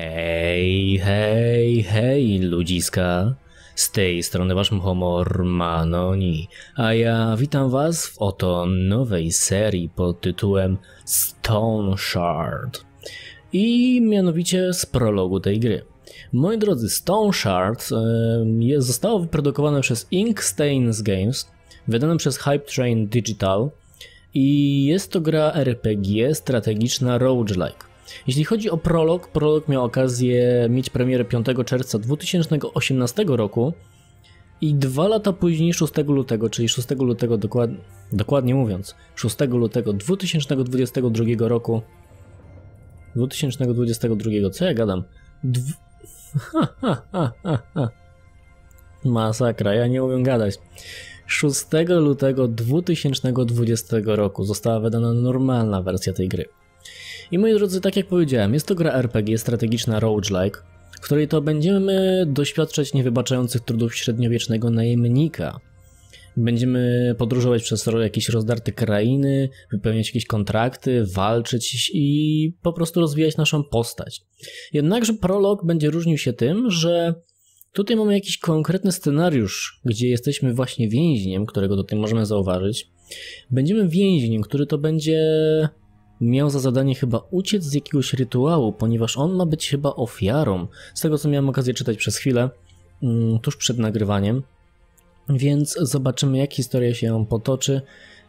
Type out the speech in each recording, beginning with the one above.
Hej, hej, hej, ludziska. Z tej strony wasz homor Manoni, a ja witam was w oto nowej serii pod tytułem Stone Shard. I mianowicie z prologu tej gry. Moi drodzy, Stone Shard jest, zostało wyprodukowane przez Inkstains Games, wydane przez Hype Train Digital i jest to gra RPG strategiczna roguelike. Jeśli chodzi o prolog, prolog miał okazję mieć premierę 5 czerwca 2018 roku i dwa lata później 6 lutego, czyli 6 lutego dokład... dokładnie mówiąc, 6 lutego 2022 roku 2022, co ja gadam? Dw... Ha, Masakra, ja nie umiem gadać. 6 lutego 2020 roku została wydana normalna wersja tej gry. I moi drodzy, tak jak powiedziałem, jest to gra RPG strategiczna roguelike, w której to będziemy doświadczać niewybaczających trudów średniowiecznego najemnika. Będziemy podróżować przez jakieś rozdarte krainy, wypełniać jakieś kontrakty, walczyć i po prostu rozwijać naszą postać. Jednakże prolog będzie różnił się tym, że tutaj mamy jakiś konkretny scenariusz, gdzie jesteśmy właśnie więźniem, którego tutaj możemy zauważyć. Będziemy więźniem, który to będzie miał za zadanie chyba uciec z jakiegoś rytuału, ponieważ on ma być chyba ofiarą, z tego co miałem okazję czytać przez chwilę, mm, tuż przed nagrywaniem. Więc zobaczymy jak historia się potoczy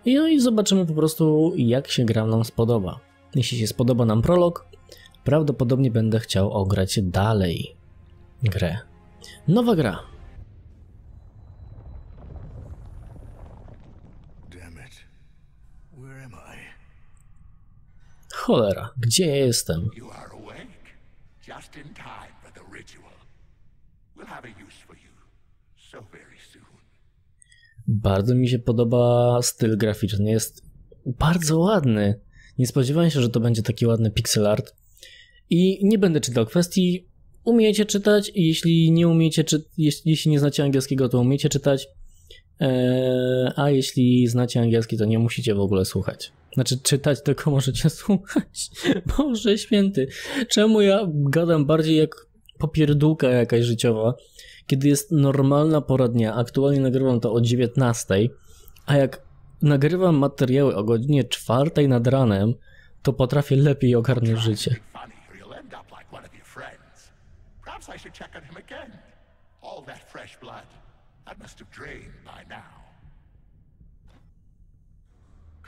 i, no i zobaczymy po prostu jak się gra nam spodoba. Jeśli się spodoba nam prolog, prawdopodobnie będę chciał ograć dalej grę. Nowa gra. Cholera, gdzie ja jestem? Bardzo mi się podoba styl graficzny. Jest bardzo ładny. Nie spodziewałem się, że to będzie taki ładny pixel art. I nie będę czytał kwestii. Umiecie czytać, jeśli nie umiecie, czy, jeśli, jeśli nie znacie angielskiego, to umiecie czytać. Eee, a jeśli znacie angielski, to nie musicie w ogóle słuchać. Znaczy czytać tylko możecie słuchać. Boże święty. Czemu ja gadam bardziej jak popierdółka jakaś życiowa, kiedy jest normalna pora dnia. Aktualnie nagrywam to o 19, a jak nagrywam materiały o godzinie 4 nad ranem, to potrafię lepiej ogarnąć życie.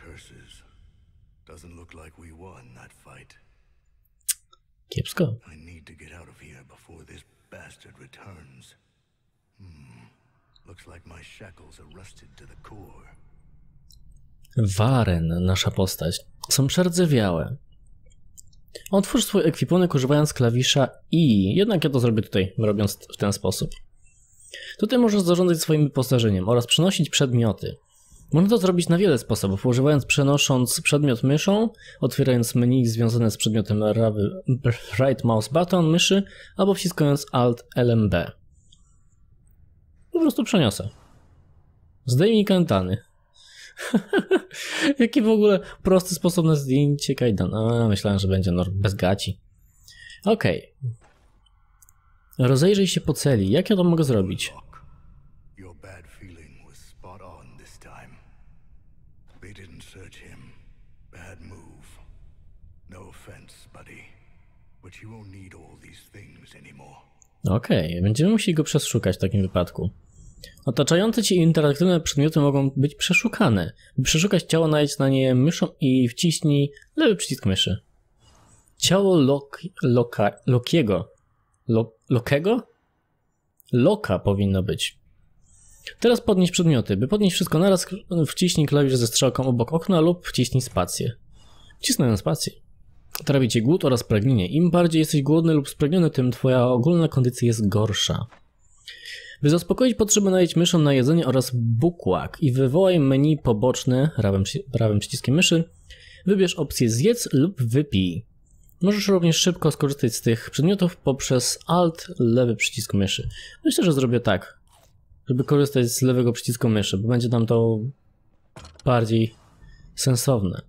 Curses. Doesn't look like we won that fight. Kiepsko. I need to get out of here before this bastard returns. Hmm. Looks like my shackles are rusted to the core. Waren, nasza postać, są przerdzewiałe. Otwórz swój ekwipunek używając klawisza I. Jednak ja to zrobię tutaj, robiąc w ten sposób. Tutaj możesz zarządzać swoim wyposażeniem oraz przenosić przedmioty. Można to zrobić na wiele sposobów, używając przenosząc przedmiot myszą, otwierając menu związane z przedmiotem right mouse button myszy, albo wciskając alt LMB. Po prostu przeniosę. Zdejmij kantany. Jaki w ogóle prosty sposób na zdjęcie kajdana. myślałem, że będzie no, bez gaci. Okej. Okay. Rozejrzyj się po celi. Jak ja to mogę zrobić? this time. They didn't search him. Bad move. No offense, buddy. But you won't need all these things anymore. Okej, okay. będziemy musieli go przeszukać w takim wypadku. Otaczające ci interaktywne przedmioty mogą być przeszukane. By przeszukać ciało, najdź na nie myszą i wciśnij lewy przycisk myszy. Ciało Lok, Loka, Lokiego. Lo, Lokego? Loka powinno być. Teraz podnieś przedmioty. By podnieść wszystko naraz, wciśnij klawisz ze strzałką obok okna lub wciśnij spację. na spację. cię głód oraz pragnienie. Im bardziej jesteś głodny lub spragniony, tym twoja ogólna kondycja jest gorsza. By zaspokoić potrzebę najedź myszą na jedzenie oraz bukłak i wywołaj menu poboczne prawym, prawym przyciskiem myszy. Wybierz opcję zjedz lub wypij. Możesz również szybko skorzystać z tych przedmiotów poprzez Alt, lewy przycisk myszy. Myślę, że zrobię tak żeby korzystać z lewego przycisku myszy, bo będzie nam to bardziej sensowne.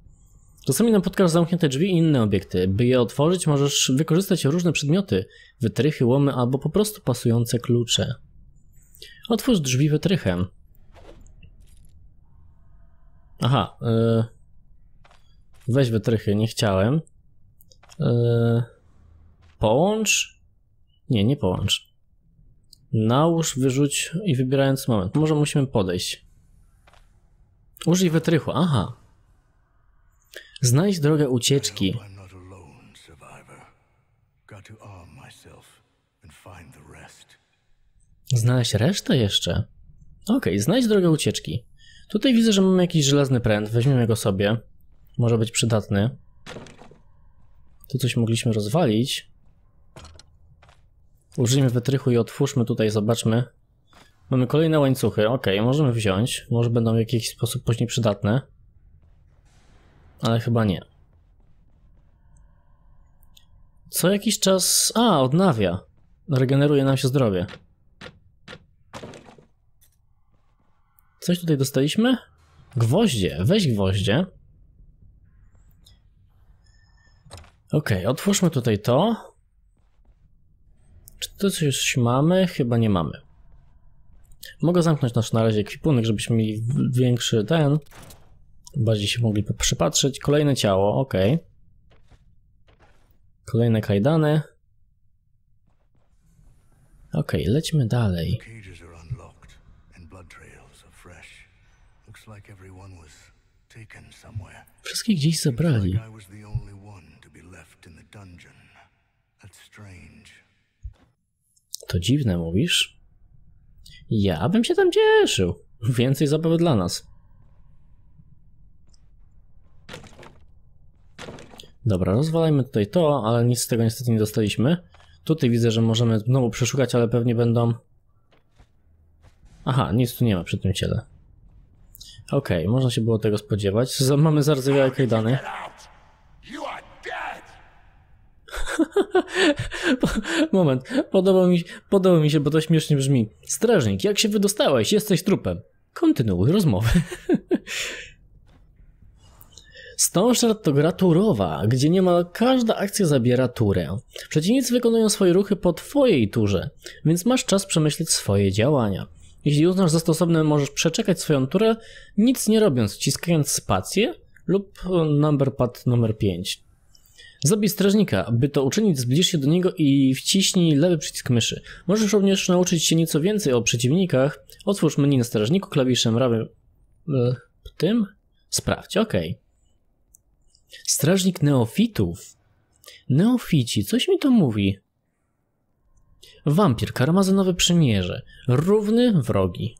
Czasami napotkasz zamknięte drzwi i inne obiekty. By je otworzyć, możesz wykorzystać różne przedmioty, wytrychy, łomy albo po prostu pasujące klucze. Otwórz drzwi wytrychem. Aha, yy... weź wytrychy, nie chciałem. Yy... Połącz? Nie, nie połącz. Nałóż, wyrzuć i wybierając moment. Może musimy podejść. Użyj wytrychu, aha. Znajdź drogę ucieczki. Znaleźć resztę jeszcze? Ok, znajdź drogę ucieczki. Tutaj widzę, że mamy jakiś żelazny pręt. Weźmiemy go sobie. Może być przydatny. Tu coś mogliśmy rozwalić. Użyjmy wytrychu i otwórzmy tutaj, zobaczmy. Mamy kolejne łańcuchy, ok, możemy wziąć. Może będą w jakiś sposób później przydatne. Ale chyba nie. Co jakiś czas... A, odnawia. Regeneruje nam się zdrowie. Coś tutaj dostaliśmy? Gwoździe, weź gwoździe. Ok, otwórzmy tutaj to. Czy to coś mamy? Chyba nie mamy. Mogę zamknąć nasz na razie ekwipunek, żebyśmy mieli większy ten. Bardziej się mogli przypatrzeć. Kolejne ciało, ok. Kolejne kajdany. Ok, lećmy dalej. Wszystkich gdzieś zabrali. That's to dziwne mówisz? Ja bym się tam cieszył. Więcej zabawy dla nas. Dobra, rozwalajmy tutaj to, ale nic z tego niestety nie dostaliśmy. Tutaj widzę, że możemy znowu przeszukać, ale pewnie będą... Aha, nic tu nie ma przy tym ciele. Okej, okay, można się było tego spodziewać. Mamy zardzewiałe kajdany. Moment, podoba mi, podoba mi się, bo to śmiesznie brzmi. Strażnik, jak się wydostałeś? Jesteś trupem. Kontynuuj rozmowę. Stążard to gra turowa, gdzie niemal każda akcja zabiera turę. Przeciwnicy wykonują swoje ruchy po twojej turze, więc masz czas przemyśleć swoje działania. Jeśli uznasz za stosowne, możesz przeczekać swoją turę, nic nie robiąc, wciskając spację lub number pad numer 5. Zabij strażnika. By to uczynić, zbliż się do niego i wciśnij lewy przycisk myszy. Możesz również nauczyć się nieco więcej o przeciwnikach. Otwórz menu na strażniku klawiszem prawym. E, tym? Sprawdź, ok. Strażnik neofitów. Neofici, coś mi to mówi. Wampir, karmazynowe przymierze. Równy, wrogi.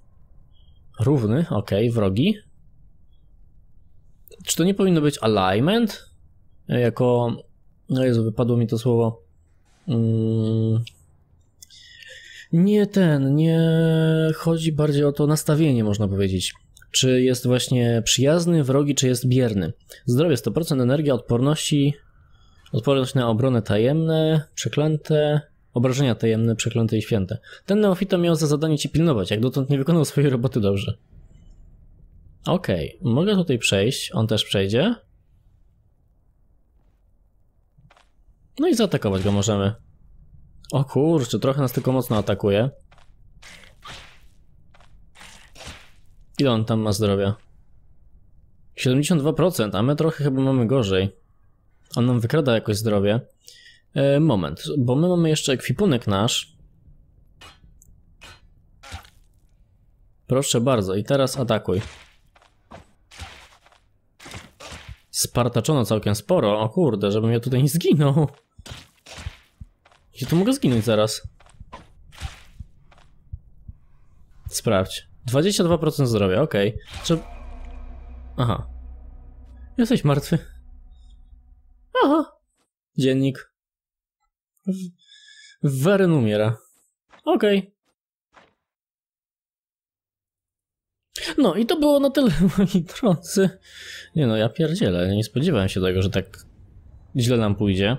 Równy, ok, wrogi. Czy to nie powinno być alignment? E, jako no Jezu, wypadło mi to słowo. Mm. Nie ten, nie chodzi bardziej o to nastawienie, można powiedzieć. Czy jest właśnie przyjazny, wrogi, czy jest bierny. Zdrowie 100%, energia, odporności, odporność na obronę tajemne, przeklęte, obrażenia tajemne, przeklęte i święte. Ten neofita miał za zadanie ci pilnować, jak dotąd nie wykonał swojej roboty dobrze. Okej, okay, mogę tutaj przejść, on też przejdzie. No i zaatakować go możemy. O kurczę, trochę nas tylko mocno atakuje. Ile on tam ma zdrowia? 72%, a my trochę chyba mamy gorzej. On nam wykrada jakoś zdrowie. E, moment, bo my mamy jeszcze ekwipunek nasz. Proszę bardzo, i teraz atakuj. Spartaczono całkiem sporo. O kurde, żebym ja tutaj nie zginął. Ja tu mogę zginąć zaraz. Sprawdź. 22% zdrowia, okej. Okay. Czy... Aha. Jesteś martwy. Aha. Dziennik. Weren umiera. Okej. Okay. No i to było na tyle, moi drodzy. Nie no, ja pierdzielę. Nie spodziewałem się tego, że tak źle nam pójdzie.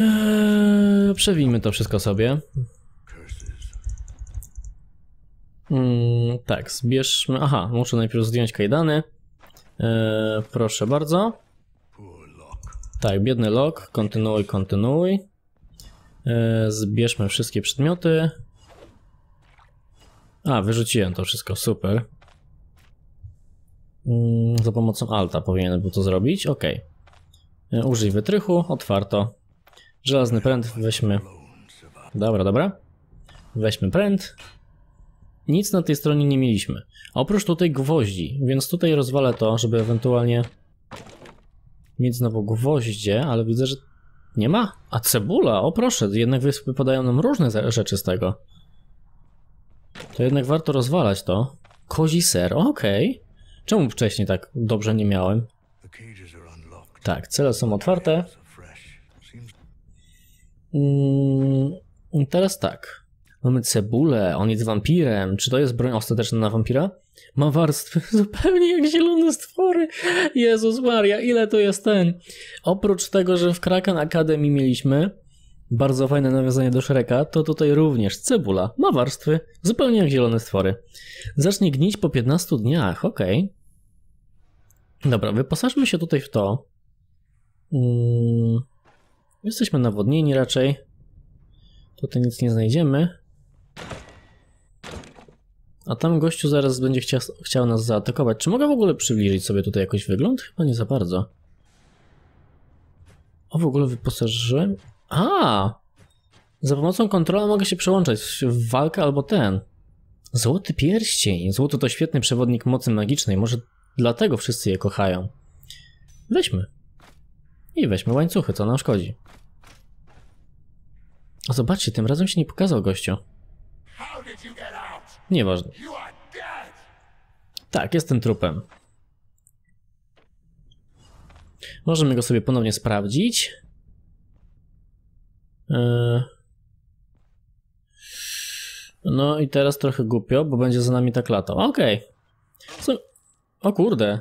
Eee, przewijmy to wszystko sobie. Mm, tak, zbierzmy... Aha, muszę najpierw zdjąć kajdany. Eee, proszę bardzo. Tak, biedny lok. Kontynuuj, kontynuuj. Eee, zbierzmy wszystkie przedmioty. A, wyrzuciłem to wszystko, super. Mm, za pomocą alta powinienem był to zrobić, ok. Eee, użyj wytrychu, otwarto. Żelazny pręt weźmy. Dobra, dobra. Weźmy pręt. Nic na tej stronie nie mieliśmy. Oprócz tutaj gwoździ, więc tutaj rozwalę to, żeby ewentualnie mieć znowu gwoździe, ale widzę, że nie ma. A cebula, o proszę, jednak wypadają nam różne rzeczy z tego. To jednak warto rozwalać to. Kozi ser, okej. Okay. Czemu wcześniej tak dobrze nie miałem? Tak, cele są otwarte. Mm, teraz tak. Mamy cebulę, on jest wampirem. Czy to jest broń ostateczna na wampira? Ma warstwy zupełnie jak zielone stwory. Jezus Maria, ile to jest ten? Oprócz tego, że w Kraken Academy mieliśmy bardzo fajne nawiązanie do Shreka, to tutaj również cebula ma warstwy zupełnie jak zielone stwory. Zacznie gnić po 15 dniach, okej. Okay. Dobra, wyposażmy się tutaj w to. Mm. Jesteśmy nawodnieni raczej. Tutaj nic nie znajdziemy. A tam gościu zaraz będzie chciał, chciał nas zaatakować. Czy mogę w ogóle przybliżyć sobie tutaj jakoś wygląd? Chyba nie za bardzo. O, w ogóle wyposażyłem... A! Za pomocą kontrola mogę się przełączać w walkę albo ten. Złoty pierścień. Złoto to świetny przewodnik mocy magicznej. Może dlatego wszyscy je kochają. Weźmy. I weźmy łańcuchy, co nam szkodzi. A zobaczcie, tym razem się nie pokazał gościu. Nieważne. Tak, jestem trupem. Możemy go sobie ponownie sprawdzić. E, no i teraz trochę głupio, bo będzie za nami tak lata. Okej. Okay. O kurde.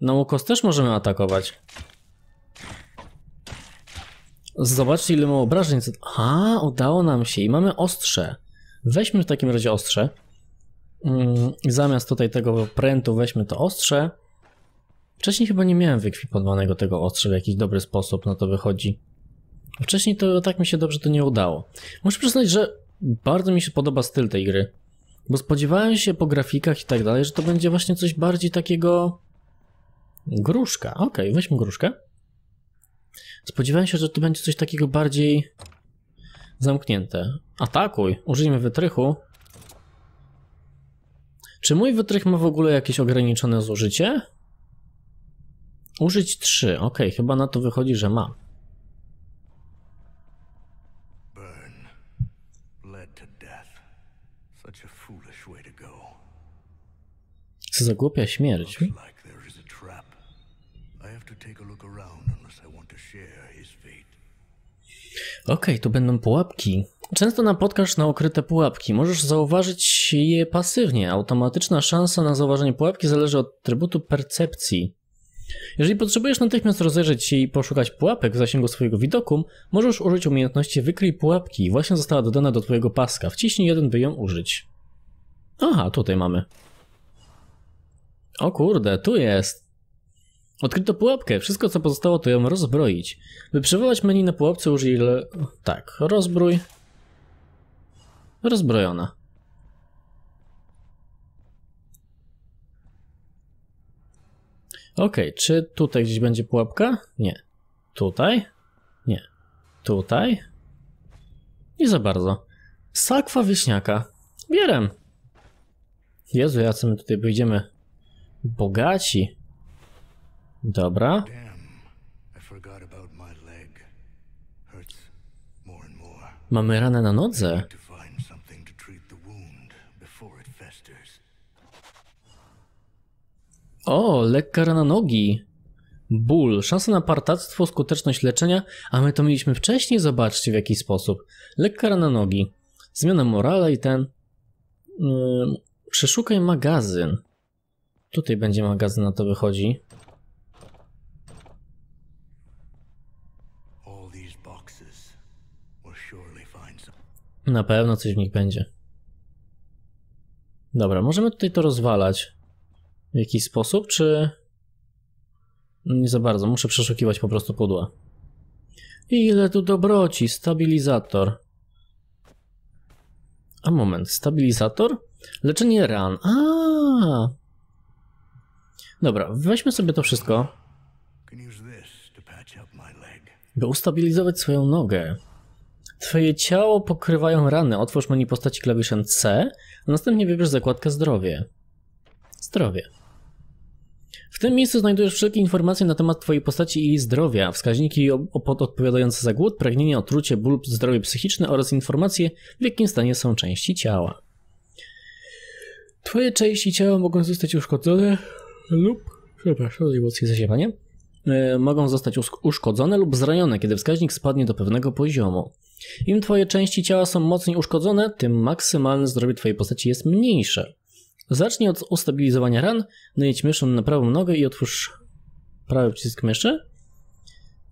Na łokos też możemy atakować. Zobaczcie, ile ma obrażeń. A, udało nam się i mamy ostrze. Weźmy w takim razie ostrze. Mm, zamiast tutaj tego prętu weźmy to ostrze. Wcześniej chyba nie miałem wykwipowanego tego ostrza w jakiś dobry sposób, Na to wychodzi. Wcześniej to tak mi się dobrze to nie udało. Muszę przyznać, że bardzo mi się podoba styl tej gry. Bo spodziewałem się po grafikach i tak dalej, że to będzie właśnie coś bardziej takiego... Gruszka. Okej, okay, weźmy gruszkę. Spodziewałem się, że to będzie coś takiego bardziej zamknięte. Atakuj, użyjmy wytrychu. Czy mój wytrych ma w ogóle jakieś ograniczone zużycie? Użyć 3, ok, chyba na to wychodzi, że ma. Co za głupia śmierć. trap. Okej, okay, tu będą pułapki. Często napotkasz na ukryte pułapki. Możesz zauważyć je pasywnie. Automatyczna szansa na zauważenie pułapki zależy od trybutu percepcji. Jeżeli potrzebujesz natychmiast rozejrzeć się i poszukać pułapek w zasięgu swojego widoku, możesz użyć umiejętności Wykryj pułapki. Właśnie została dodana do twojego paska. Wciśnij jeden, by ją użyć. Aha, tutaj mamy. O kurde, tu jest. Odkryto pułapkę, wszystko co pozostało to ją rozbroić. By przywołać menu na pułapce użyj... Le... Tak, rozbrój. Rozbrojona. Ok, czy tutaj gdzieś będzie pułapka? Nie. Tutaj? Nie. Tutaj? Nie za bardzo. Sakwa wieśniaka. Bierem. Jezu, jacy my tutaj będziemy bogaci. Dobra. Mamy ranę na nodze. O, lekka rana nogi. Ból, szansa na partactwo, skuteczność leczenia, a my to mieliśmy wcześniej, zobaczcie w jaki sposób. Lekka rana nogi. Zmiana morale i ten... Yy, przeszukaj magazyn. Tutaj będzie magazyn, na to wychodzi. Na pewno coś w nich będzie. Dobra, możemy tutaj to rozwalać w jakiś sposób, czy... Nie za bardzo, muszę przeszukiwać po prostu pudła. Ile tu dobroci, stabilizator. A moment, stabilizator? Leczenie ran. A. Dobra, weźmy sobie to wszystko. By ustabilizować swoją nogę. Twoje ciało pokrywają rany. Otwórz menu postaci klawiszem C, a następnie wybierz zakładkę zdrowie. Zdrowie. W tym miejscu znajdujesz wszelkie informacje na temat Twojej postaci i jej zdrowia, wskaźniki odpowiadające za głód, pragnienie, otrucie, ból zdrowie psychiczne oraz informacje, w jakim stanie są części ciała. Twoje części ciała mogą zostać uszkodzone lub, przepraszam, emocje zasiewania, E, mogą zostać uszkodzone lub zranione, kiedy wskaźnik spadnie do pewnego poziomu. Im twoje części ciała są mocniej uszkodzone, tym maksymalne zdrowie twojej postaci jest mniejsze. Zacznij od ustabilizowania ran, najedź myszą na prawą nogę i otwórz prawy przycisk myszy,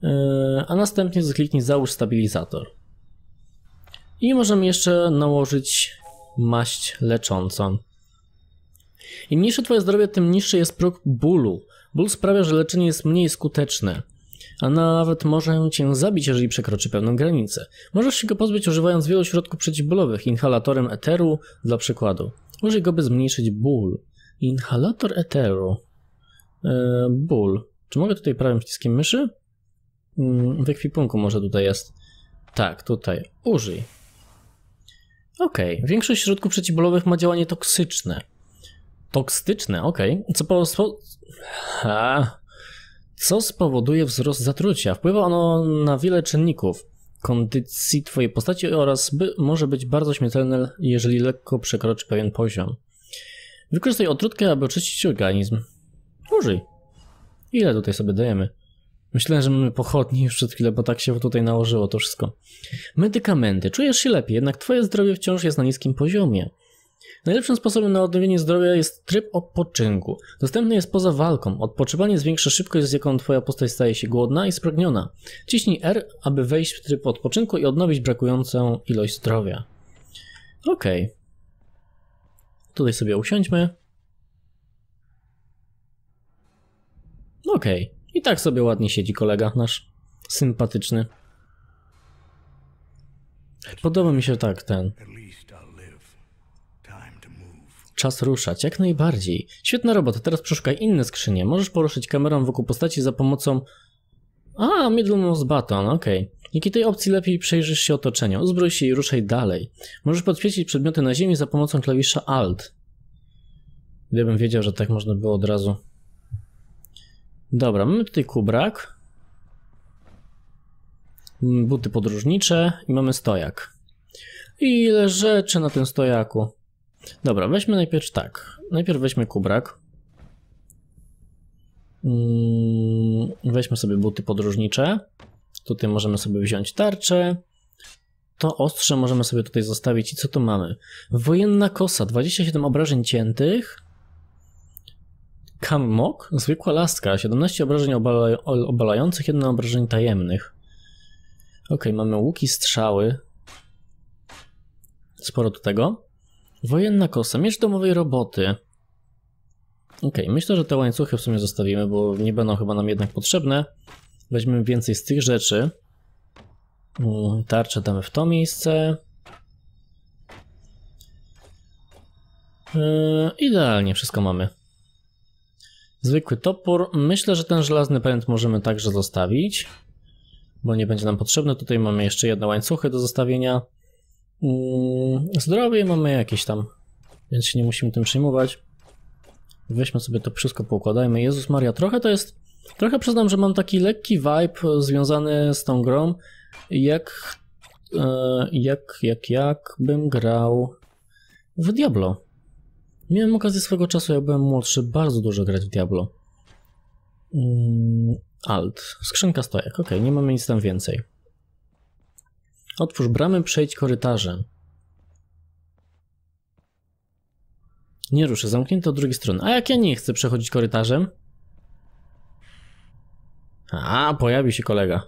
e, a następnie kliknij załóż stabilizator. I możemy jeszcze nałożyć maść leczącą. Im niższe twoje zdrowie, tym niższy jest próg bólu, Ból sprawia, że leczenie jest mniej skuteczne, a nawet może cię zabić, jeżeli przekroczy pewną granicę. Możesz się go pozbyć używając wielu środków przeciwbólowych, inhalatorem eteru dla przykładu. Użyj go, by zmniejszyć ból. Inhalator eteru. E, ból. Czy mogę tutaj prawym przyciskiem myszy? Yy, w ekwipunku może tutaj jest. Tak, tutaj. Użyj. Okej. Okay. Większość środków przeciwbólowych ma działanie toksyczne. Toksyczne, okej. Okay. Co po co spowoduje wzrost zatrucia. Wpływa ono na wiele czynników kondycji Twojej postaci oraz by, może być bardzo śmiertelne, jeżeli lekko przekroczy pewien poziom. Wykorzystaj otrutkę, aby oczyścić organizm. Użyj. Ile tutaj sobie dajemy? Myślałem, że mamy pochodni już przed chwilę, bo tak się tutaj nałożyło to wszystko. Medykamenty. Czujesz się lepiej, jednak Twoje zdrowie wciąż jest na niskim poziomie. Najlepszym sposobem na odnowienie zdrowia jest tryb odpoczynku. Dostępny jest poza walką. Odpoczywanie zwiększa szybkość, z jaką twoja postać staje się głodna i spragniona. Ciśnij R, aby wejść w tryb odpoczynku i odnowić brakującą ilość zdrowia. Okej. Tutaj sobie usiądźmy. Okej. I tak sobie ładnie siedzi kolega nasz. Sympatyczny. Podoba mi się tak ten Czas ruszać, jak najbardziej. Świetna robota, teraz przeszukaj inne skrzynie. Możesz poruszyć kamerą wokół postaci za pomocą... A, mouse button, okej. Okay. Dzięki tej opcji lepiej przejrzysz się otoczeniu, Uzbroj się i ruszaj dalej. Możesz podświecić przedmioty na ziemi za pomocą klawisza Alt. Gdybym wiedział, że tak można było od razu. Dobra, mamy tutaj kubrak. Buty podróżnicze i mamy stojak. Ile rzeczy na tym stojaku. Dobra, weźmy najpierw tak. Najpierw weźmy kubrak. Mm, weźmy sobie buty podróżnicze. Tutaj możemy sobie wziąć tarczę. To ostrze możemy sobie tutaj zostawić. I co tu mamy? Wojenna kosa, 27 obrażeń ciętych. Kamok, zwykła lastka, 17 obrażeń obalających, 1 obrażeń tajemnych. Ok, mamy łuki, strzały. Sporo do tego. Wojenna kosa, miecz domowej roboty. Ok, myślę, że te łańcuchy w sumie zostawimy, bo nie będą chyba nam jednak potrzebne. Weźmiemy więcej z tych rzeczy. Mm, tarczę damy w to miejsce. Yy, idealnie wszystko mamy. Zwykły topór. Myślę, że ten żelazny pęd możemy także zostawić, bo nie będzie nam potrzebne. Tutaj mamy jeszcze jedne łańcuchy do zostawienia. Mm, zdrowie mamy jakieś tam, więc się nie musimy tym przyjmować. Weźmy sobie to wszystko, poukładajmy. Jezus Maria, trochę to jest... Trochę przyznam, że mam taki lekki vibe związany z tą grą, jak... E, jak, jak, jak bym grał w Diablo. Miałem okazję swego czasu, jak byłem młodszy, bardzo dużo grać w Diablo. Mm, alt. Skrzynka stojak. Ok, nie mamy nic tam więcej. Otwórz bramy, przejdź korytarzem. Nie ruszę, zamknięte od drugiej strony. A jak ja nie chcę przechodzić korytarzem? A, pojawi się kolega.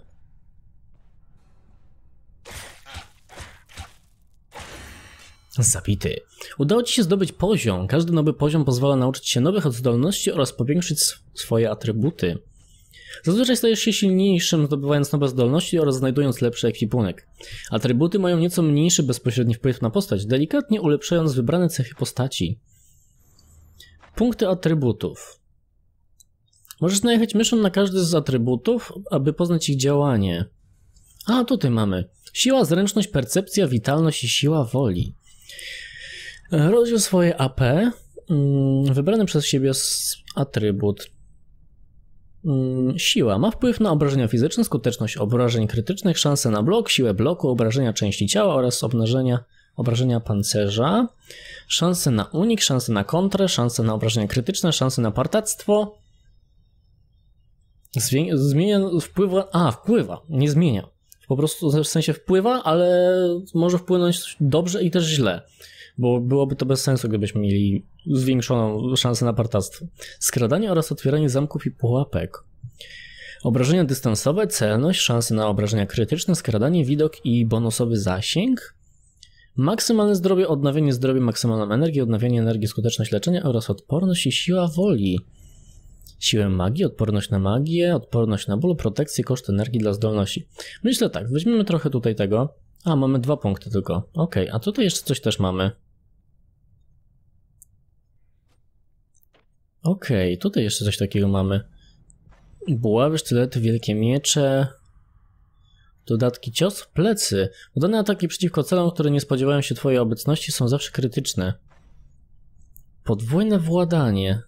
Zabity. Udało ci się zdobyć poziom. Każdy nowy poziom pozwala nauczyć się nowych zdolności oraz powiększyć swoje atrybuty. Zazwyczaj stajesz się silniejszym zdobywając nowe zdolności oraz znajdując lepszy ekwipunek. Atrybuty mają nieco mniejszy bezpośredni wpływ na postać, delikatnie ulepszając wybrane cechy postaci. Punkty atrybutów. Możesz najechać myszą na każdy z atrybutów, aby poznać ich działanie. A, tutaj mamy. Siła, zręczność, percepcja, witalność i siła woli. Rozdział swoje AP, mm, wybrany przez siebie atrybut. Mm, siła ma wpływ na obrażenia fizyczne, skuteczność obrażeń krytycznych, szanse na blok, siłę bloku, obrażenia części ciała oraz obnażenia obrażenia pancerza, szanse na unik, szanse na kontrę, szanse na obrażenia krytyczne, szanse na partactwo. Zmienia, zmienia wpływa, a wpływa, nie zmienia. Po prostu w sensie wpływa, ale może wpłynąć dobrze i też źle bo byłoby to bez sensu, gdybyśmy mieli zwiększoną szansę na partactwo. Skradanie oraz otwieranie zamków i pułapek. Obrażenia dystansowe, celność, szanse na obrażenia krytyczne, skradanie, widok i bonusowy zasięg. Maksymalne zdrowie, odnawianie zdrowia, maksymalną energię, odnawianie energii, skuteczność leczenia oraz odporność i siła woli. Siłę magii, odporność na magię, odporność na ból, protekcję, koszt energii dla zdolności. Myślę tak, weźmiemy trochę tutaj tego. A, mamy dwa punkty tylko. Okej, okay, a tutaj jeszcze coś też mamy. Okej, okay, tutaj jeszcze coś takiego mamy. Buławy, sztylety, wielkie miecze. Dodatki cios w plecy. Udane ataki przeciwko celom, które nie spodziewają się twojej obecności są zawsze krytyczne. Podwójne władanie.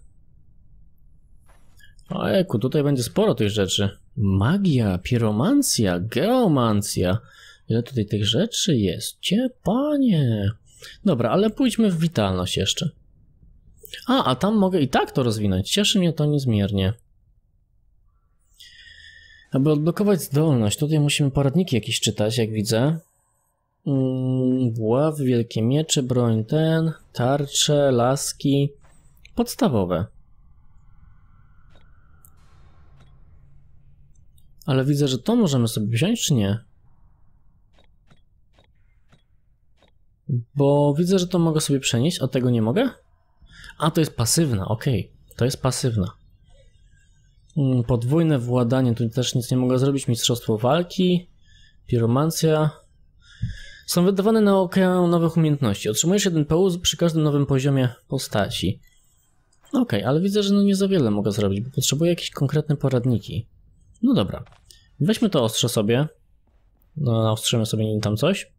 Ojejku, tutaj będzie sporo tych rzeczy. Magia, piromancja, geomancja. Ile tutaj tych rzeczy jest? Cie panie. Dobra, ale pójdźmy w witalność jeszcze. A, a tam mogę i tak to rozwinąć. Cieszy mnie to niezmiernie. Aby odblokować zdolność, tutaj musimy poradniki jakieś czytać, jak widzę. Buław, mm, wielkie miecze, broń ten, tarcze, laski. Podstawowe. Ale widzę, że to możemy sobie wziąć, czy nie? Bo widzę, że to mogę sobie przenieść, a tego nie mogę? A to jest pasywna, ok, to jest pasywna. Mm, podwójne władanie, tu też nic nie mogę zrobić. Mistrzostwo walki, piromancja. Są wydawane na okean nowych umiejętności. Otrzymujesz jeden PU przy każdym nowym poziomie postaci. Okej, okay, ale widzę, że no nie za wiele mogę zrobić, bo potrzebuję jakieś konkretne poradniki. No dobra. Weźmy to ostrze sobie. No, ostrzymy sobie tam coś.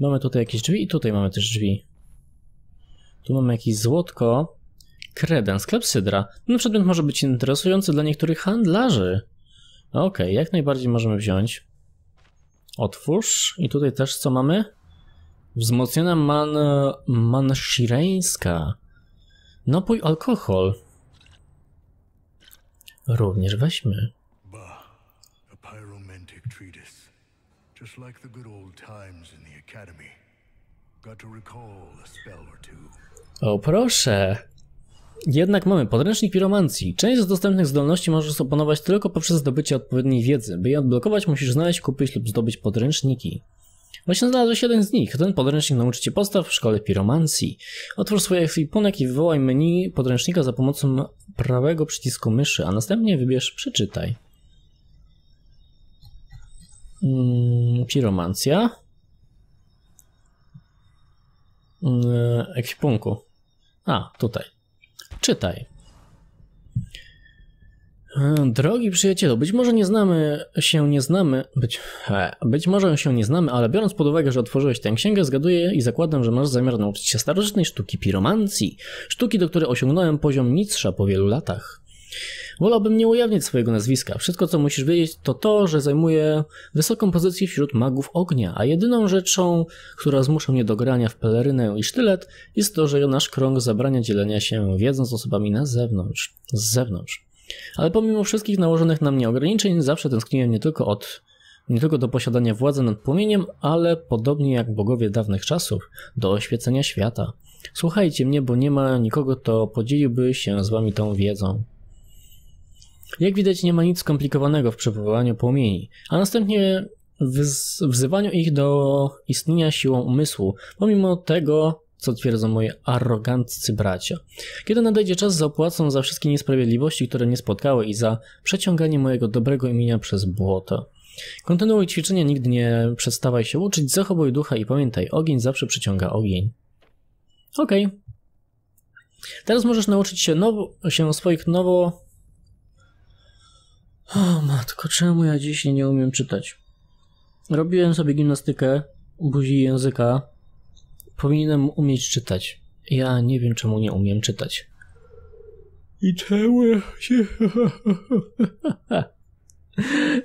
Mamy tutaj jakieś drzwi i tutaj mamy też drzwi. Tu mamy jakieś złotko. Kreden, sklep Sydra. Ten przedmiot może być interesujący dla niektórych handlarzy. Okej, okay, jak najbardziej możemy wziąć. Otwórz. I tutaj też co mamy? Wzmocniona man... mansireńska. Napój alkohol. Również weźmy. the good old times in the academy. Got to recall a spell or two. O proszę! Jednak mamy podręcznik piromancji. Część z dostępnych zdolności możesz opanować tylko poprzez zdobycie odpowiedniej wiedzy. By je odblokować, musisz znaleźć, kupić lub zdobyć podręczniki. Właśnie znalazłeś jeden z nich. Ten podręcznik nauczy cię postaw w szkole piromancji. Otwórz swój ekwipunek i wywołaj menu podręcznika za pomocą prawego przycisku myszy, a następnie wybierz przeczytaj. Mm, piromancja. Hmm, ekwipunku. A, tutaj. Czytaj. E, drogi przyjacielu, być może nie znamy się, nie znamy, być, e, być może się nie znamy, ale biorąc pod uwagę, że otworzyłeś tę księgę, zgaduję i zakładam, że masz zamiar nauczyć się starożytnej sztuki piromancji. Sztuki, do której osiągnąłem poziom mistrza po wielu latach. Wolałbym nie ujawniać swojego nazwiska. Wszystko, co musisz wiedzieć, to to, że zajmuję wysoką pozycję wśród magów ognia, a jedyną rzeczą, która zmusza mnie do grania w pelerynę i sztylet, jest to, że nasz krąg zabrania dzielenia się wiedzą z osobami na zewnątrz. Z zewnątrz. Ale pomimo wszystkich nałożonych na mnie ograniczeń, zawsze tęskniłem nie tylko od nie tylko do posiadania władzy nad płomieniem, ale podobnie jak bogowie dawnych czasów, do oświecenia świata. Słuchajcie mnie, bo nie ma nikogo, kto podzieliłby się z wami tą wiedzą. Jak widać nie ma nic skomplikowanego w przywoływaniu płomieni, a następnie wzywaniu ich do istnienia siłą umysłu, pomimo tego, co twierdzą moi aroganccy bracia. Kiedy nadejdzie czas, zapłacą za wszystkie niesprawiedliwości, które mnie spotkały i za przeciąganie mojego dobrego imienia przez błoto. Kontynuuj ćwiczenia, nigdy nie przestawaj się uczyć, zachowuj ducha i pamiętaj, ogień zawsze przyciąga ogień. Okej. Okay. Teraz możesz nauczyć się, nowo, się swoich nowo o matko, czemu ja dziś nie umiem czytać? Robiłem sobie gimnastykę buzi języka. Powinienem umieć czytać. Ja nie wiem, czemu nie umiem czytać. I czemu ja się...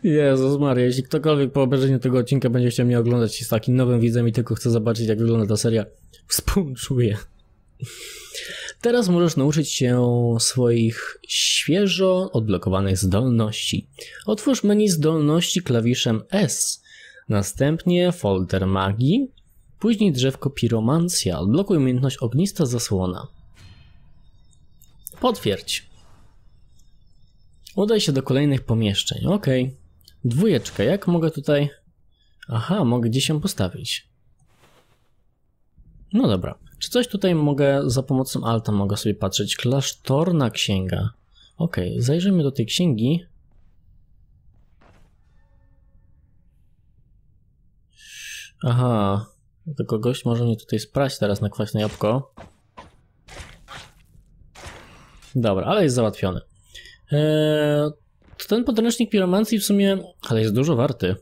Jezus Maria, jeśli ktokolwiek po obejrzeniu tego odcinka będzie chciał mnie oglądać jest takim nowym widzem i tylko chce zobaczyć, jak wygląda ta seria, współczuję. Teraz możesz nauczyć się swoich świeżo odblokowanych zdolności. Otwórz menu zdolności klawiszem S, następnie folder magii, później drzewko piromancja, odblokuj umiejętność ognista zasłona. Potwierdź. Udaj się do kolejnych pomieszczeń, ok. Dwójeczka, jak mogę tutaj... Aha, mogę gdzieś ją postawić. No dobra. Czy coś tutaj mogę, za pomocą alta mogę sobie patrzeć? Klasztorna księga. Ok, zajrzyjmy do tej księgi. Aha, tylko gość może mnie tutaj sprać teraz na kwaśne jabłko. Dobra, ale jest załatwiony. Eee, to ten podręcznik piromancji w sumie... ale jest dużo warty.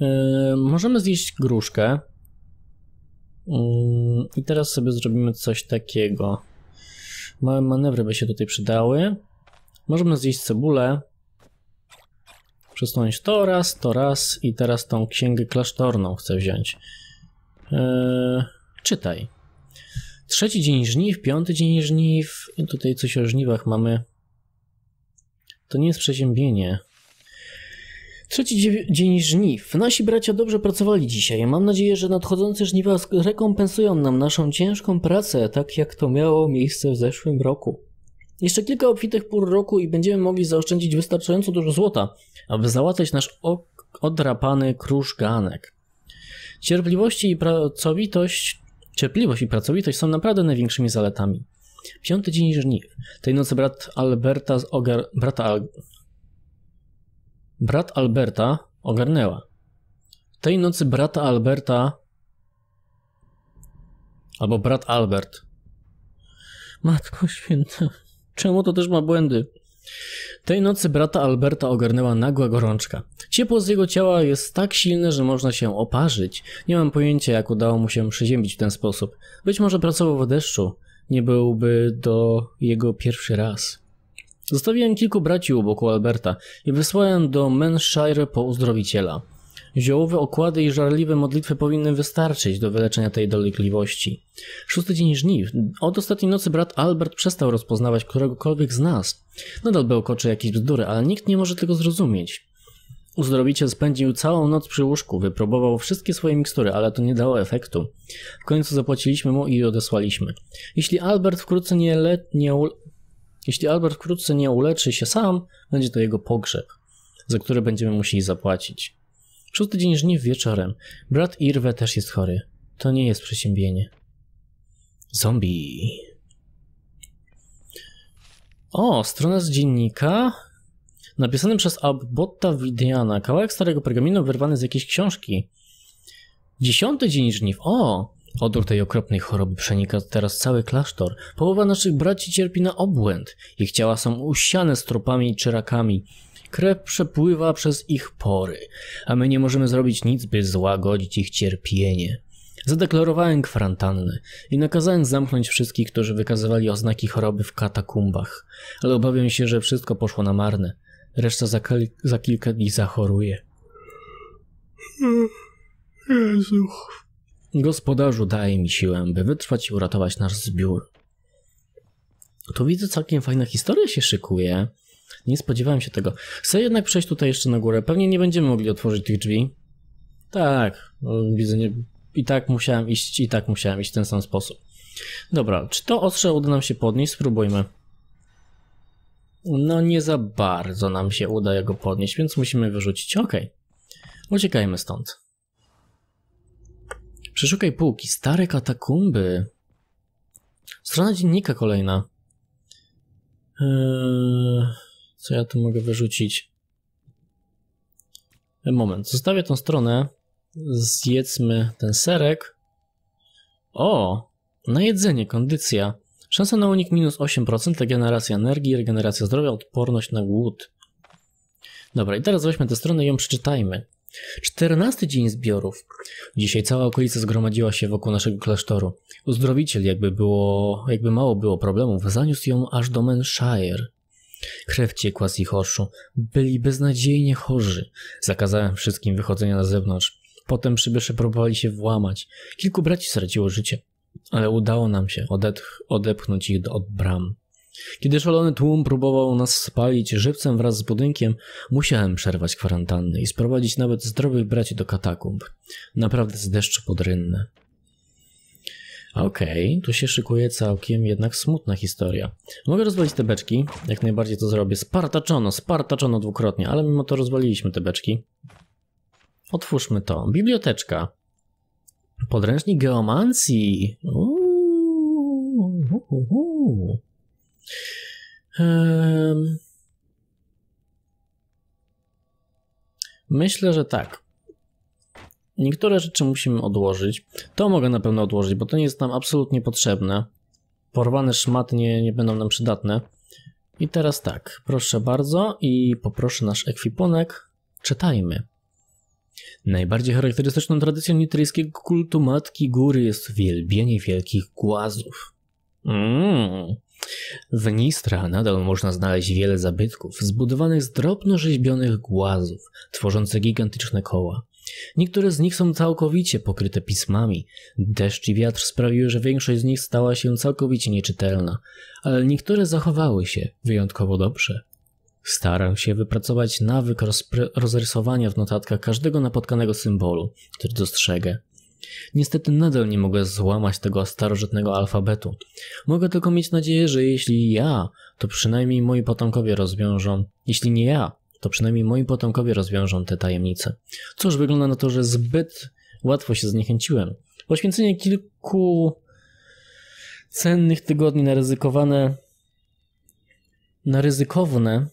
Eee, możemy zjeść gruszkę. Mm, I teraz sobie zrobimy coś takiego. Małe manewry by się tutaj przydały. Możemy zjeść cebulę. Przesunąć to raz, to raz i teraz tą księgę klasztorną chcę wziąć. Eee, czytaj. Trzeci dzień żniw, piąty dzień żniw. I tutaj coś o żniwach mamy. To nie jest przeziębienie. Trzeci dzień żniw. Nasi bracia dobrze pracowali dzisiaj. Mam nadzieję, że nadchodzące żniwa rekompensują nam naszą ciężką pracę, tak jak to miało miejsce w zeszłym roku. Jeszcze kilka obfitych pór roku i będziemy mogli zaoszczędzić wystarczająco dużo złota, aby załatać nasz odrapany krużganek. Cierpliwości i pracowitość, cierpliwość i pracowitość są naprawdę największymi zaletami. Piąty dzień żniw. Tej nocy brat Alberta z Ogar, brata Brat Alberta ogarnęła. Tej nocy brata Alberta albo brat Albert. Matko święta, czemu to też ma błędy? Tej nocy brata Alberta ogarnęła nagła gorączka. Ciepło z jego ciała jest tak silne, że można się oparzyć. Nie mam pojęcia, jak udało mu się przeziębić w ten sposób. Być może pracował w deszczu. Nie byłby to jego pierwszy raz. Zostawiłem kilku braci u boku Alberta i wysłałem do Manshire po uzdrowiciela. Ziołowe okłady i żarliwe modlitwy powinny wystarczyć do wyleczenia tej dolegliwości. Szósty dzień żniw. Od ostatniej nocy brat Albert przestał rozpoznawać któregokolwiek z nas. Nadal bełkocze jakieś bzdury, ale nikt nie może tego zrozumieć. Uzdrowiciel spędził całą noc przy łóżku, wypróbował wszystkie swoje mikstury, ale to nie dało efektu. W końcu zapłaciliśmy mu i odesłaliśmy. Jeśli Albert wkrótce nie, le nie, jeśli Albert wkrótce nie uleczy się sam, będzie to jego pogrzeb, za który będziemy musieli zapłacić. Szósty dzień żniw wieczorem. Brat Irwe też jest chory. To nie jest przeziębienie. Zombie. O, strona z dziennika napisany przez Abbotta Widiana. Kawałek starego pergaminu wyrwany z jakiejś książki. Dziesiąty dzień żniw. O! Odór tej okropnej choroby przenika teraz cały klasztor. Połowa naszych braci cierpi na obłęd. Ich ciała są usiane stropami i czerakami. Krew przepływa przez ich pory, a my nie możemy zrobić nic, by złagodzić ich cierpienie. Zadeklarowałem kwarantannę i nakazałem zamknąć wszystkich, którzy wykazywali oznaki choroby w katakumbach, ale obawiam się, że wszystko poszło na marne. Reszta za, za kilka dni zachoruje. Jezu. Gospodarzu daj mi siłę, by wytrwać i uratować nasz zbiór. Tu widzę całkiem fajna historia się szykuje. Nie spodziewałem się tego. Chcę jednak przejść tutaj jeszcze na górę. Pewnie nie będziemy mogli otworzyć tych drzwi. Tak, no, widzę, nie... i tak musiałem iść, i tak musiałem iść w ten sam sposób. Dobra, czy to ostrze uda nam się podnieść? Spróbujmy. No nie za bardzo nam się uda go podnieść, więc musimy wyrzucić. Ok, uciekajmy stąd. Przeszukaj półki. Stare katakumby. Strona dziennika kolejna. Eee, co ja tu mogę wyrzucić? Eee, moment. Zostawię tą stronę. Zjedzmy ten serek. O! Na jedzenie, kondycja. Szansa na unik minus 8%, regeneracja energii, regeneracja zdrowia, odporność na głód. Dobra, i teraz weźmy tę stronę i ją przeczytajmy. Czternasty dzień zbiorów. Dzisiaj cała okolica zgromadziła się wokół naszego klasztoru. Uzdrowiciel, jakby, było, jakby mało było problemów, zaniósł ją aż do Menshire. Krew ciekła z ich oczu. Byli beznadziejnie chorzy. Zakazałem wszystkim wychodzenia na zewnątrz. Potem przybysze próbowali się włamać. Kilku braci straciło życie, ale udało nam się odepchnąć ich od bram. Kiedy szalony tłum próbował nas spalić żywcem wraz z budynkiem, musiałem przerwać kwarantannę i sprowadzić nawet zdrowych braci do katakumb. Naprawdę z deszczu podrynne. Okej, okay, tu się szykuje całkiem jednak smutna historia. Mogę rozwalić te beczki, jak najbardziej to zrobię. Spartaczono, spartaczono dwukrotnie, ale mimo to rozwaliliśmy te beczki. Otwórzmy to. Biblioteczka. Podręcznik geomancji. Uuu. Myślę, że tak. Niektóre rzeczy musimy odłożyć. To mogę na pewno odłożyć, bo to nie jest nam absolutnie potrzebne. Porwane szmaty nie, nie będą nam przydatne. I teraz tak, proszę bardzo i poproszę nasz ekwipunek. Czytajmy. Najbardziej charakterystyczną tradycją nitryjskiego kultu Matki Góry jest wielbienie wielkich głazów. Mmm, w Nistra nadal można znaleźć wiele zabytków zbudowanych z drobno rzeźbionych głazów, tworzących gigantyczne koła. Niektóre z nich są całkowicie pokryte pismami. Deszcz i wiatr sprawiły, że większość z nich stała się całkowicie nieczytelna, ale niektóre zachowały się wyjątkowo dobrze. Staram się wypracować nawyk rozrysowania w notatkach każdego napotkanego symbolu, który dostrzegę. Niestety nadal nie mogę złamać tego starożytnego alfabetu. Mogę tylko mieć nadzieję, że jeśli ja, to przynajmniej moi potomkowie rozwiążą, jeśli nie ja, to przynajmniej moi potomkowie rozwiążą te tajemnice. Cóż, wygląda na to, że zbyt łatwo się zniechęciłem. Poświęcenie kilku cennych tygodni na ryzykowane, na ryzykowne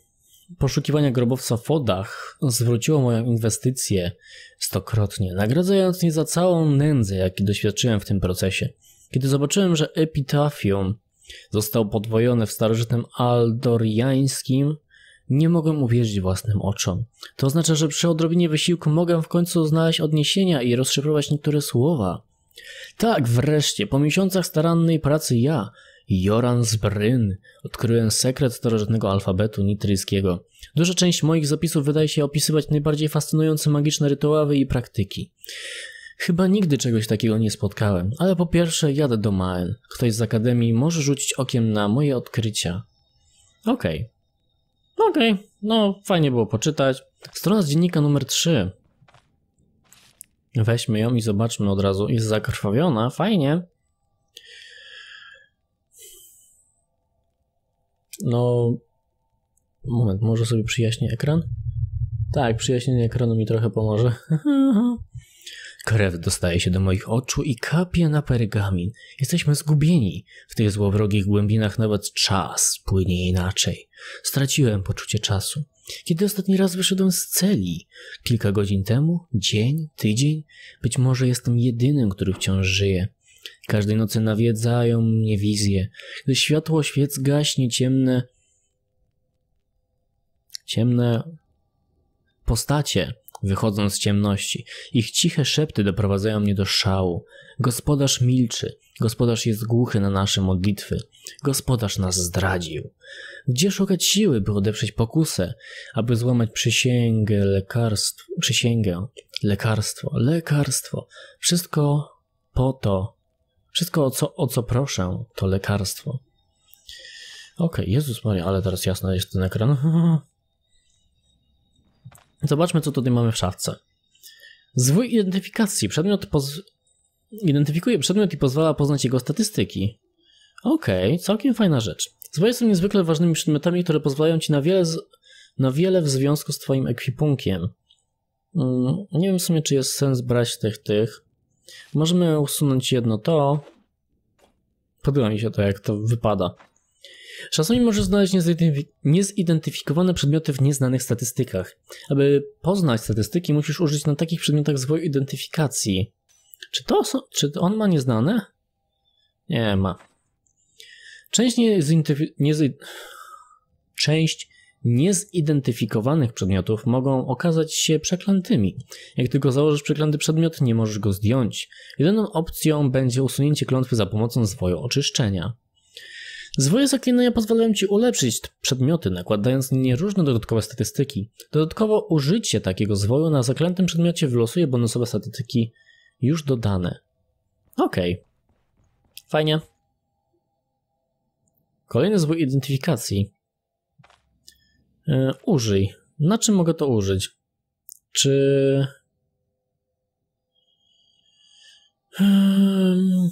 poszukiwania grobowca w Odach zwróciło moją inwestycję stokrotnie, nagradzając mnie za całą nędzę, jakiej doświadczyłem w tym procesie. Kiedy zobaczyłem, że epitafium został podwojone w starożytnym aldoriańskim, nie mogłem uwierzyć własnym oczom. To oznacza, że przy odrobinie wysiłku mogę w końcu znaleźć odniesienia i rozszyfrować niektóre słowa. Tak, wreszcie, po miesiącach starannej pracy ja, Jorans Bryn. Odkryłem sekret starożytnego alfabetu nitryjskiego. Duża część moich zapisów wydaje się opisywać najbardziej fascynujące magiczne rytuały i praktyki. Chyba nigdy czegoś takiego nie spotkałem, ale po pierwsze jadę do Maen. Ktoś z Akademii może rzucić okiem na moje odkrycia. Okej. Okay. Okej, okay. no fajnie było poczytać. Strona z dziennika numer 3. Weźmy ją i zobaczmy od razu. Jest zakrwawiona, fajnie. No, moment, może sobie przyjaśnię ekran? Tak, przyjaśnienie ekranu mi trochę pomoże. Krew dostaje się do moich oczu i kapie na pergamin. Jesteśmy zgubieni. W tych złowrogich głębinach nawet czas płynie inaczej. Straciłem poczucie czasu. Kiedy ostatni raz wyszedłem z celi? Kilka godzin temu? Dzień? Tydzień? Być może jestem jedynym, który wciąż żyje. Każdej nocy nawiedzają mnie wizje. Gdy światło świec gaśnie, ciemne... Ciemne postacie wychodzą z ciemności. Ich ciche szepty doprowadzają mnie do szału. Gospodarz milczy. Gospodarz jest głuchy na nasze modlitwy. Gospodarz nas zdradził. Gdzie szukać siły, by odeprzeć pokusę, aby złamać przysięgę, lekarstwo, przysięgę, lekarstwo, lekarstwo. Wszystko po to, wszystko, o co, o co proszę, to lekarstwo. Okej, Jezus Maria, ale teraz jasno jest ten ekran. Zobaczmy, co tutaj mamy w szafce. Zwój identyfikacji. Przedmiot poz... Identyfikuje przedmiot i pozwala poznać jego statystyki. Okej, okay, całkiem fajna rzecz. Zwoje są niezwykle ważnymi przedmiotami, które pozwalają ci na wiele, z... na wiele w związku z twoim ekwipunkiem. Mm, nie wiem w sumie, czy jest sens brać tych, tych. Możemy usunąć jedno to. Podoba mi się to, jak to wypada. Czasami może znaleźć niezidentyfikowane przedmioty w nieznanych statystykach. Aby poznać statystyki, musisz użyć na takich przedmiotach zwoju identyfikacji. Czy to, są, czy on ma nieznane? Nie ma. Część niezidentyfikowanych. Część niezidentyfikowanych przedmiotów mogą okazać się przeklętymi. Jak tylko założysz przeklęty przedmiot, nie możesz go zdjąć. Jedyną opcją będzie usunięcie klątwy za pomocą zwoju oczyszczenia. Zwoje zaklinania pozwalają Ci ulepszyć przedmioty, nakładając na nie różne dodatkowe statystyki. Dodatkowo użycie takiego zwoju na zaklętym przedmiocie wylosuje bonusowe statystyki już dodane. Okej. Okay. Fajnie. Kolejny zwój identyfikacji. E, użyj. Na czym mogę to użyć? Czy. Hmm.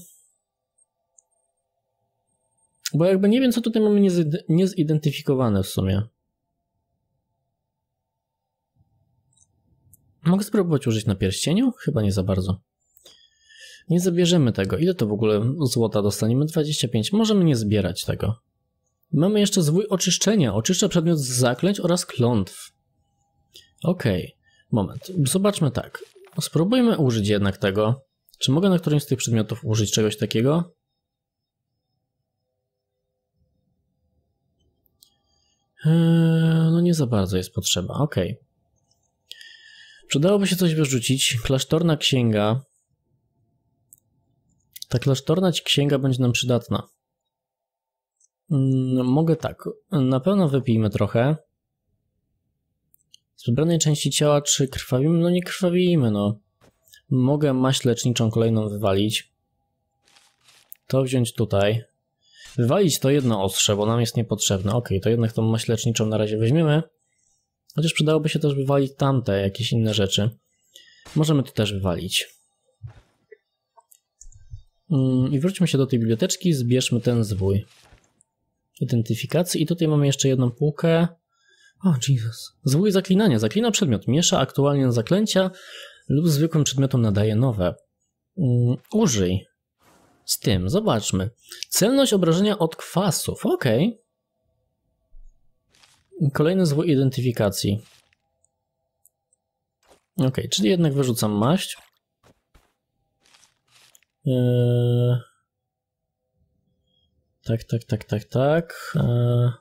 Bo jakby nie wiem, co tutaj mamy niezidentyfikowane w sumie. Mogę spróbować użyć na pierścieniu? Chyba nie za bardzo. Nie zabierzemy tego. Ile to w ogóle złota dostaniemy? 25. Możemy nie zbierać tego. Mamy jeszcze zwój oczyszczenia. Oczyszcza przedmiot z zaklęć oraz klątw. Okej, okay. moment. Zobaczmy tak. Spróbujmy użyć jednak tego. Czy mogę na którymś z tych przedmiotów użyć czegoś takiego? Eee, no nie za bardzo jest potrzeba, Ok. Przydałoby się coś wyrzucić. Klasztorna księga. Ta klasztorna księga będzie nam przydatna. Mm, mogę tak. Na pewno wypijmy trochę. Z wybranej części ciała czy krwawimy? No nie krwawimy, no. Mogę maść leczniczą kolejną wywalić. To wziąć tutaj. Wywalić to jedno ostrze, bo nam jest niepotrzebne. Ok, to jednak tą maść leczniczą na razie weźmiemy. Chociaż przydałoby się też wywalić tamte, jakieś inne rzeczy. Możemy to też wywalić. Mm, I wróćmy się do tej biblioteczki, zbierzmy ten zwój identyfikacji. I tutaj mamy jeszcze jedną półkę. O, oh, Jesus. Zwój zaklinania. Zaklina przedmiot, miesza aktualnie zaklęcia lub zwykłym przedmiotom nadaje nowe. Mm, użyj. Z tym, zobaczmy. Celność obrażenia od kwasów. Ok. Kolejny zwój identyfikacji. Ok, czyli jednak wyrzucam maść. Yy... Tak, tak, tak, tak, tak. E,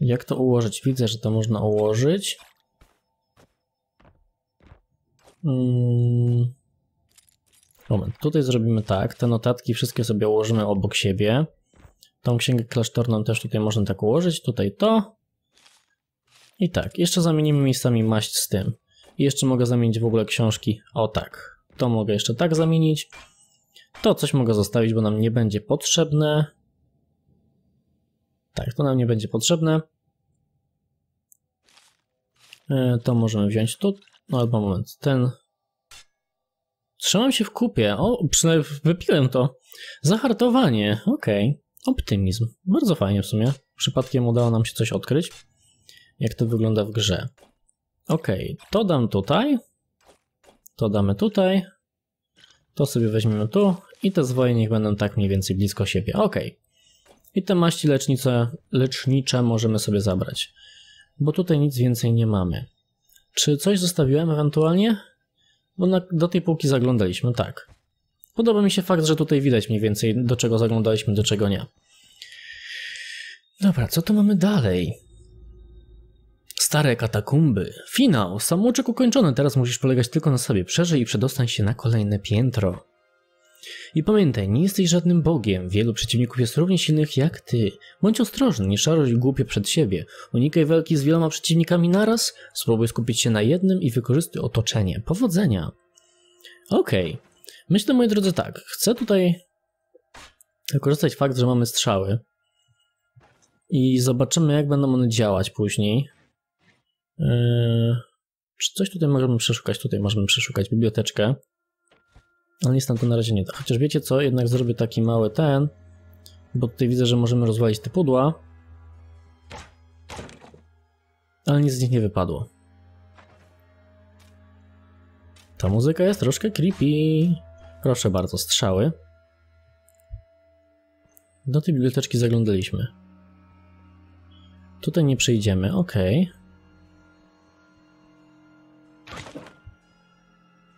jak to ułożyć? Widzę, że to można ułożyć. Mm. Moment, tutaj zrobimy tak. Te notatki wszystkie sobie ułożymy obok siebie. Tą księgę klasztorną też tutaj można tak ułożyć. Tutaj to. I tak, jeszcze zamienimy miejscami maść z tym. I jeszcze mogę zamienić w ogóle książki. O tak, to mogę jeszcze tak zamienić. To coś mogę zostawić, bo nam nie będzie potrzebne. Tak, to nam nie będzie potrzebne. E, to możemy wziąć tu, no albo moment, ten. Trzymam się w kupie. O, przynajmniej wypiłem to. Zahartowanie, okej. Okay. Optymizm. Bardzo fajnie w sumie. Przypadkiem udało nam się coś odkryć. Jak to wygląda w grze. Okej, okay. to dam tutaj. To damy tutaj. To sobie weźmiemy tu i te zwoje niech będą tak mniej więcej blisko siebie. Ok. I te maści lecznicze, lecznicze możemy sobie zabrać, bo tutaj nic więcej nie mamy. Czy coś zostawiłem ewentualnie? Bo na, do tej półki zaglądaliśmy, tak. Podoba mi się fakt, że tutaj widać mniej więcej do czego zaglądaliśmy, do czego nie. Dobra, co tu mamy dalej? Stare katakumby. Finał. Samouczek ukończony. Teraz musisz polegać tylko na sobie. Przeżyj i przedostań się na kolejne piętro. I pamiętaj, nie jesteś żadnym bogiem. Wielu przeciwników jest równie silnych jak ty. Bądź ostrożny, nie szaruj głupie przed siebie. Unikaj walki z wieloma przeciwnikami naraz. Spróbuj skupić się na jednym i wykorzystuj otoczenie. Powodzenia. Okej. Okay. Myślę, moi drodzy, tak. Chcę tutaj wykorzystać fakt, że mamy strzały. I zobaczymy, jak będą one działać później. E, czy coś tutaj możemy przeszukać? Tutaj możemy przeszukać biblioteczkę. Ale nic tam to na razie nie da. Chociaż wiecie co, jednak zrobię taki mały ten, bo tutaj widzę, że możemy rozwalić te pudła. Ale nic z nich nie wypadło. Ta muzyka jest troszkę creepy. Proszę bardzo, strzały. Do tej biblioteczki zaglądaliśmy. Tutaj nie przejdziemy, ok.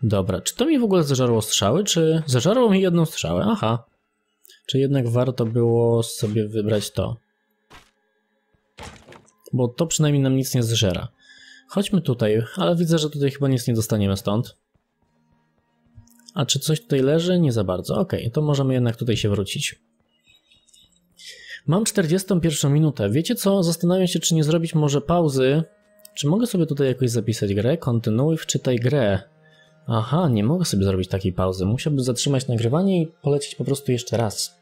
Dobra, czy to mi w ogóle zażarło strzały, czy zażarło mi jedną strzałę? Aha. Czy jednak warto było sobie wybrać to? Bo to przynajmniej nam nic nie zżera. Chodźmy tutaj, ale widzę, że tutaj chyba nic nie dostaniemy stąd. A czy coś tutaj leży? Nie za bardzo. Ok, to możemy jednak tutaj się wrócić. Mam 41 minutę. Wiecie co? Zastanawiam się, czy nie zrobić może pauzy. Czy mogę sobie tutaj jakoś zapisać grę? Kontynuuj, wczytaj grę. Aha, nie mogę sobie zrobić takiej pauzy. Musiałbym zatrzymać nagrywanie i polecieć po prostu jeszcze raz.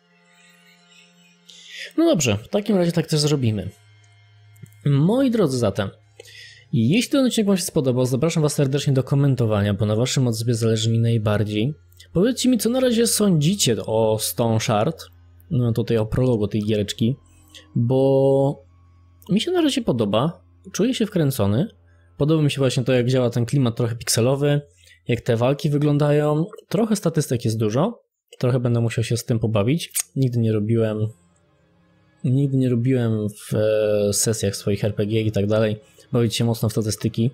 No dobrze, w takim razie tak też zrobimy. Moi drodzy zatem, jeśli ten odcinek Wam się spodobał, zapraszam Was serdecznie do komentowania, bo na Waszym odzywie zależy mi najbardziej. Powiedzcie mi, co na razie sądzicie o Stone Shard, no tutaj o prologu tej giereczki, bo mi się na razie podoba, czuję się wkręcony, podoba mi się właśnie to, jak działa ten klimat trochę pikselowy, jak te walki wyglądają. Trochę statystyk jest dużo, trochę będę musiał się z tym pobawić. Nigdy nie robiłem nigdy nie robiłem w e, sesjach swoich RPG i tak dalej, bawić się mocno w statystyki,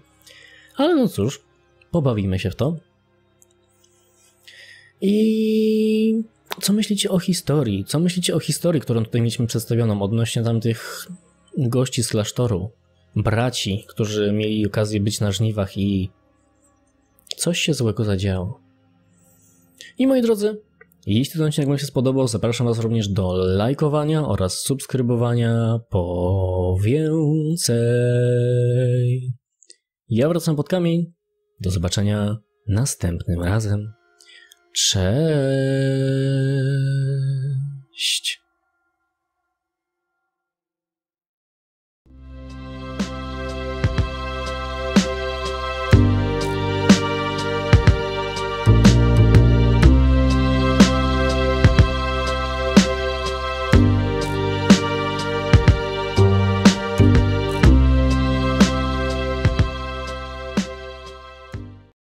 ale no cóż, pobawimy się w to. I co myślicie o historii? Co myślicie o historii, którą tutaj mieliśmy przedstawioną odnośnie tamtych gości z klasztoru, braci, którzy mieli okazję być na żniwach i coś się złego zadziało. I moi drodzy, jeśli ten odcinek Wam się spodobał, zapraszam Was również do lajkowania oraz subskrybowania po więcej. Ja wracam pod kamień. Do zobaczenia następnym razem. Cześć!